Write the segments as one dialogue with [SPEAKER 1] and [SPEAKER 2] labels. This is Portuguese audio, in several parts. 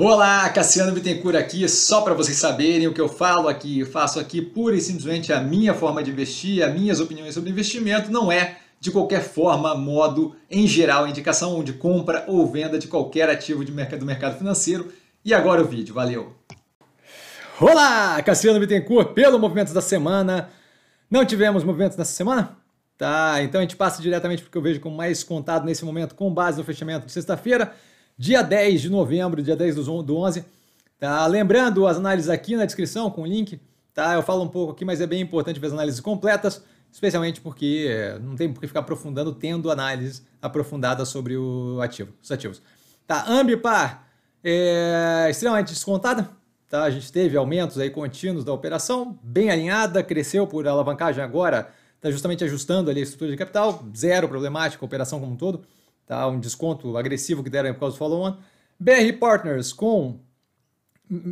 [SPEAKER 1] Olá, Cassiano Bittencourt aqui, só para vocês saberem o que eu falo aqui, eu faço aqui pura e simplesmente a minha forma de investir, as minhas opiniões sobre investimento, não é de qualquer forma, modo, em geral, indicação de compra ou venda de qualquer ativo de mercado, do mercado financeiro. E agora o vídeo, valeu! Olá, Cassiano Bittencourt, pelo movimento da Semana. Não tivemos movimentos nessa semana? Tá, então a gente passa diretamente porque eu vejo como mais contado nesse momento com base no fechamento de sexta-feira dia 10 de novembro, dia 10 do 11. Tá? Lembrando, as análises aqui na descrição com o link. Tá? Eu falo um pouco aqui, mas é bem importante ver as análises completas, especialmente porque é, não tem por que ficar aprofundando, tendo análises aprofundadas sobre o ativo, os ativos. Tá? Ambipar é extremamente descontada. Tá? A gente teve aumentos aí contínuos da operação, bem alinhada, cresceu por alavancagem agora, está justamente ajustando ali a estrutura de capital, zero problemática, operação como um todo tá? um desconto agressivo que deram por causa do follow-on. BR Partners com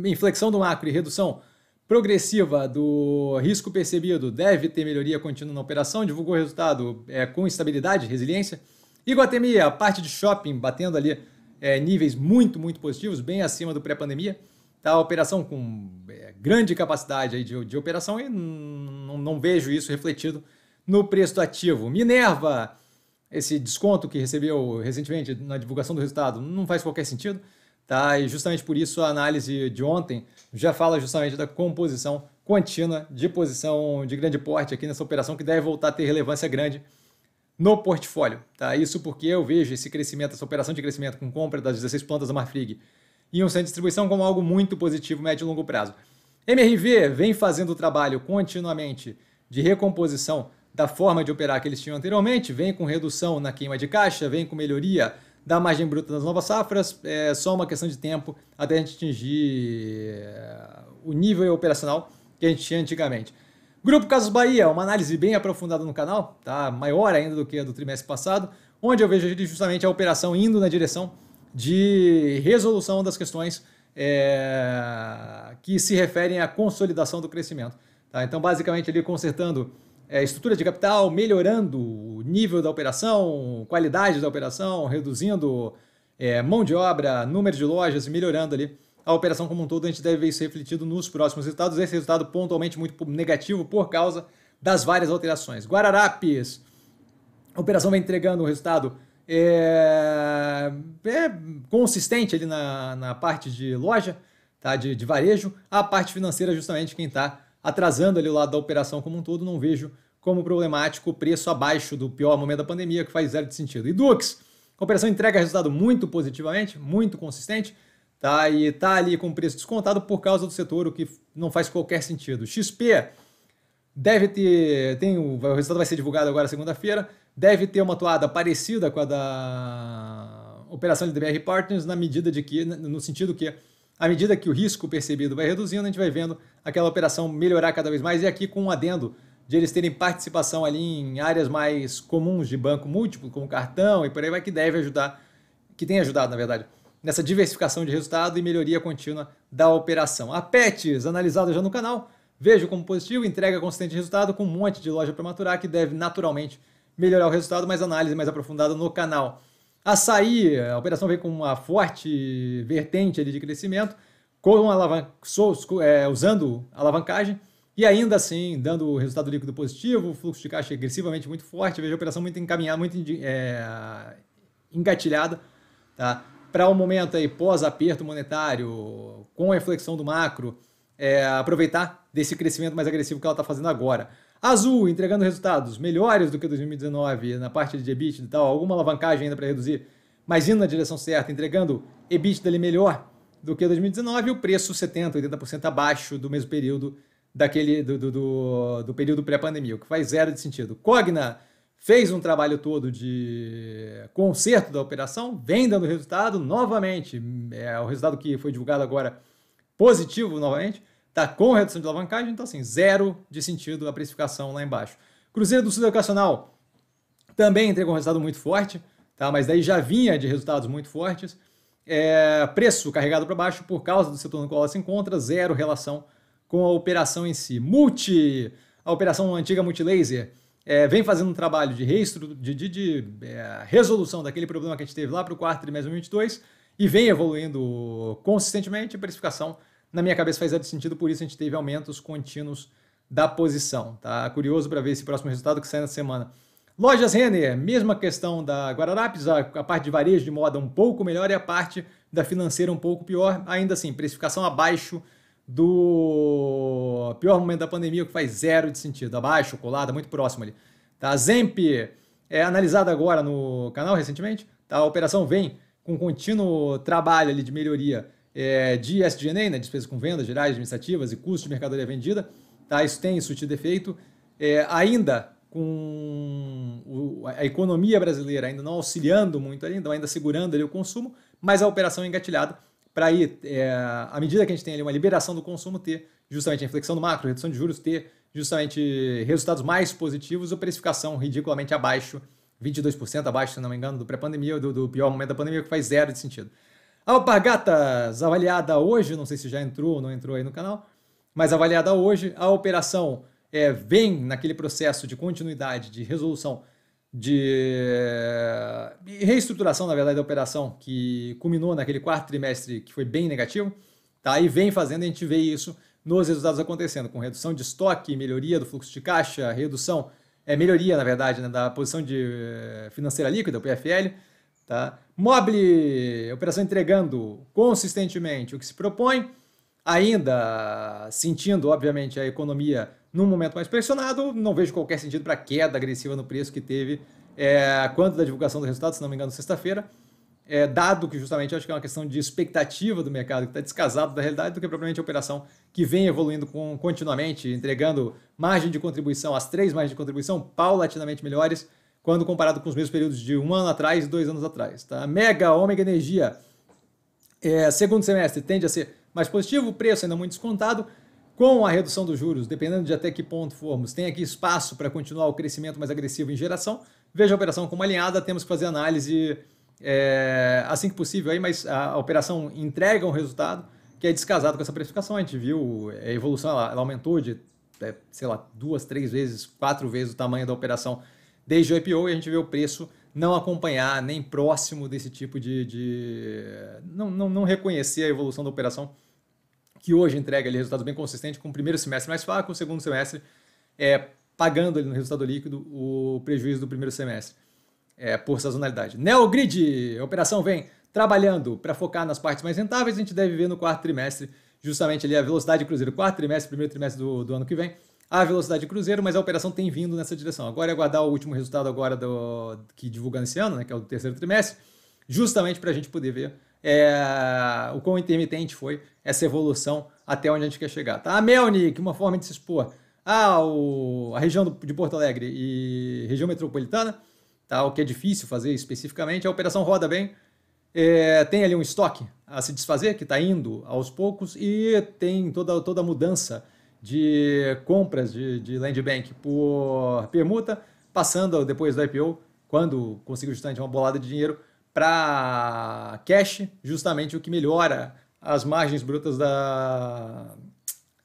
[SPEAKER 1] inflexão do macro e redução progressiva do risco percebido deve ter melhoria contínua na operação, divulgou resultado é, com estabilidade, resiliência. Iguatemi, a parte de shopping batendo ali é, níveis muito, muito positivos, bem acima do pré-pandemia. Tá, a operação com é, grande capacidade de, de operação e não vejo isso refletido no preço do ativo. Minerva, esse desconto que recebeu recentemente na divulgação do resultado não faz qualquer sentido, tá? E justamente por isso a análise de ontem já fala justamente da composição contínua de posição de grande porte aqui nessa operação que deve voltar a ter relevância grande no portfólio, tá? Isso porque eu vejo esse crescimento, essa operação de crescimento com compra das 16 plantas da Marfrig e um centro de distribuição como algo muito positivo médio e longo prazo. MRV vem fazendo o trabalho continuamente de recomposição da forma de operar que eles tinham anteriormente, vem com redução na queima de caixa, vem com melhoria da margem bruta das novas safras, é só uma questão de tempo até a gente atingir é, o nível operacional que a gente tinha antigamente. Grupo Casas Bahia, uma análise bem aprofundada no canal, tá? maior ainda do que a do trimestre passado, onde eu vejo justamente a operação indo na direção de resolução das questões é, que se referem à consolidação do crescimento. Tá? Então, basicamente, ali consertando é, estrutura de capital, melhorando o nível da operação, qualidade da operação, reduzindo é, mão de obra, número de lojas, melhorando ali a operação como um todo, a gente deve ver isso refletido nos próximos resultados. Esse resultado pontualmente muito negativo por causa das várias alterações. Guararapes, a operação vem entregando um resultado é, é consistente ali na, na parte de loja, tá? de, de varejo. A parte financeira, justamente, quem está atrasando ali o lado da operação como um todo, não vejo como problemático o preço abaixo do pior momento da pandemia, que faz zero de sentido. E Dux, a operação entrega resultado muito positivamente, muito consistente, tá? E está ali com preço descontado por causa do setor, o que não faz qualquer sentido. XP deve ter, tem o, resultado vai ser divulgado agora segunda-feira, deve ter uma toada parecida com a da operação de DBR Partners na medida de que no sentido que à medida que o risco percebido vai reduzindo, a gente vai vendo aquela operação melhorar cada vez mais. E aqui com um adendo de eles terem participação ali em áreas mais comuns de banco múltiplo, como cartão e por aí vai, que deve ajudar, que tem ajudado, na verdade, nessa diversificação de resultado e melhoria contínua da operação. A PETS, analisada já no canal, vejo como positivo, entrega consistente resultado com um monte de loja para maturar que deve naturalmente melhorar o resultado, mas análise mais aprofundada no canal. Açaí, a operação veio com uma forte vertente de crescimento, com alavanca, é, usando alavancagem e ainda assim dando resultado líquido positivo, fluxo de caixa é agressivamente muito forte, veja a operação muito encaminhada, muito é, engatilhada, tá? Para o um momento aí pós-aperto monetário, com a inflexão do macro, é, aproveitar desse crescimento mais agressivo que ela está fazendo agora. Azul entregando resultados melhores do que 2019 na parte de EBITDA e tal, alguma alavancagem ainda para reduzir, mas indo na direção certa, entregando EBITDA ali melhor do que 2019 e o preço 70%, 80% abaixo do mesmo período daquele do, do, do, do período pré-pandemia, o que faz zero de sentido. Cogna fez um trabalho todo de conserto da operação, vem dando resultado novamente, é o resultado que foi divulgado agora positivo novamente, tá com redução de alavancagem, então assim, zero de sentido a precificação lá embaixo. Cruzeiro do Sul Educacional também entregou um resultado muito forte, tá? mas daí já vinha de resultados muito fortes. É, preço carregado para baixo por causa do setor no qual ela se encontra, zero relação com a operação em si. Multi, a operação antiga Multilaser, é, vem fazendo um trabalho de, reestru, de, de, de é, resolução daquele problema que a gente teve lá para o quarto trimestre de 2022 e vem evoluindo consistentemente, a precificação na minha cabeça faz zero sentido, por isso a gente teve aumentos contínuos da posição. Tá curioso para ver esse próximo resultado que sai na semana. Lojas Renner, mesma questão da Guararapes, a, a, parte de varejo de moda um pouco melhor e a parte da financeira um pouco pior. Ainda assim, precificação abaixo do pior momento da pandemia, o que faz zero de sentido. Abaixo, colada, muito próximo ali. Tá? Zemp é analisada agora no canal recentemente. Tá? A operação vem com contínuo trabalho ali de melhoria é, de SG&A, né, despesas com vendas gerais, administrativas e custos de mercadoria vendida, tá? isso tem surtido efeito, é, ainda com o, a economia brasileira ainda não auxiliando muito ainda, então ainda segurando ali o consumo, mas a operação é engatilhada para ir, é, à medida que a gente tem ali uma liberação do consumo, ter justamente a inflexão do macro, redução de juros, ter justamente resultados mais positivos ou precificação ridiculamente abaixo, 22% abaixo, se não me engano, do pré-pandemia, do, do pior momento da pandemia, que faz zero de sentido. Alpargatas, avaliada hoje, não sei se já entrou ou não entrou aí no canal, mas avaliada hoje, a operação é, vem naquele processo de continuidade, de resolução, de reestruturação, na verdade, da operação, que culminou naquele quarto trimestre que foi bem negativo, tá? e vem fazendo, a gente vê isso nos resultados acontecendo, com redução de estoque, melhoria do fluxo de caixa, redução, é melhoria, na verdade, né, da posição de eh, financeira líquida, o PFL, Tá? Mobile, operação entregando consistentemente o que se propõe, ainda sentindo, obviamente, a economia num momento mais pressionado, não vejo qualquer sentido para queda agressiva no preço que teve é, da divulgação do resultado, se não me engano, sexta-feira, é, dado que justamente acho que é uma questão de expectativa do mercado que está descasado da realidade do que propriamente a operação que vem evoluindo com, continuamente, entregando margem de contribuição, as três margens de contribuição paulatinamente melhores, quando comparado com os mesmos períodos de um ano atrás e dois anos atrás. Tá? Mega, ômega energia, é, segundo semestre tende a ser mais positivo, o preço ainda muito descontado, com a redução dos juros, dependendo de até que ponto formos, tem aqui espaço para continuar o crescimento mais agressivo em geração. Veja a operação como alinhada, temos que fazer análise é, assim que possível, aí, mas a, a, operação entrega um resultado que é descasado com essa precificação. A gente viu é, a evolução, ela, ela aumentou de, é, sei lá, duas, três vezes, quatro vezes o tamanho da operação desde o IPO e a gente vê o preço não acompanhar nem próximo desse tipo de. de não, não, não reconhecer a evolução da operação, que hoje entrega ali resultados bem consistentes, com o primeiro semestre mais fraco, o segundo semestre é, pagando ali no resultado líquido o prejuízo do primeiro semestre, é, por sazonalidade. Neogrid, a operação vem trabalhando para focar nas partes mais rentáveis, a gente deve ver no quarto trimestre, justamente ali a velocidade de Cruzeiro, quarto trimestre, primeiro trimestre do, do ano que vem a velocidade de cruzeiro, mas a operação tem vindo nessa direção. Agora é aguardar o último resultado agora do que divulga nesse ano, né, que é o terceiro trimestre, justamente para a gente poder ver é, o quão intermitente foi essa evolução até onde a gente quer chegar. Tá? A ah, Melnik, uma forma de se expor ah, o, a região do, de Porto Alegre e região metropolitana, tá? o que é difícil fazer especificamente, a operação roda bem, é, tem ali um estoque a se desfazer, que está indo aos poucos, e tem toda, toda a mudança de compras de, de land bank por permuta, passando depois do IPO, quando conseguiu justamente uma bolada de dinheiro, para cash, justamente o que melhora as margens brutas da,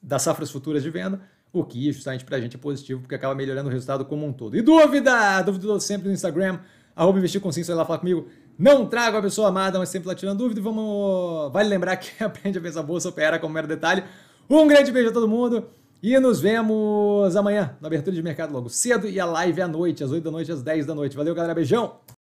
[SPEAKER 1] das safras futuras de venda, o que justamente para a gente é positivo, porque acaba melhorando o resultado como um todo. E dúvida? Dúvida sempre no Instagram, arroba investir com vai lá falar comigo. Não trago a pessoa amada, mas sempre lá tirando dúvida. Vamos... Vale lembrar que aprende a pensar bolsa opera como mero detalhe. Um grande beijo a todo mundo e nos vemos amanhã na abertura de mercado logo cedo e a live à noite, às 8 da noite, às 10 da noite. Valeu, galera. Beijão!